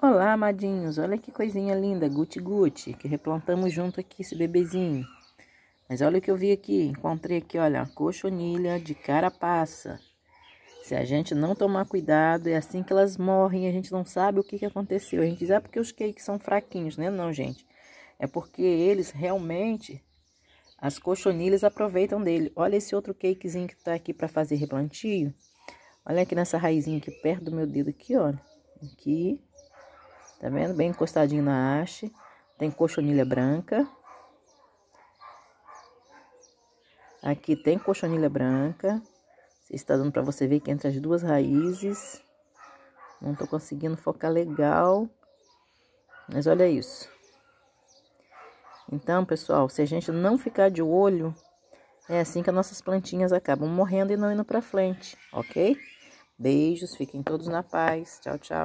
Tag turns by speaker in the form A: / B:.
A: Olá, amadinhos, olha que coisinha linda, guti-guti, que replantamos junto aqui esse bebezinho. Mas olha o que eu vi aqui, encontrei aqui, olha, cochonilha de carapaça. Se a gente não tomar cuidado, é assim que elas morrem, a gente não sabe o que, que aconteceu. A gente diz, é porque os cakes são fraquinhos, né? Não, gente. É porque eles realmente, as cochonilhas aproveitam dele. Olha esse outro cakezinho que tá aqui para fazer replantio. Olha aqui nessa raizinha aqui perto do meu dedo aqui, olha. Aqui, Tá vendo? Bem encostadinho na haste. Tem cochonilha branca. Aqui tem cochonilha branca. Está dando para você ver que entre as duas raízes. Não tô conseguindo focar legal. Mas olha isso. Então, pessoal, se a gente não ficar de olho, é assim que as nossas plantinhas acabam morrendo e não indo para frente, ok? Beijos, fiquem todos na paz. Tchau, tchau.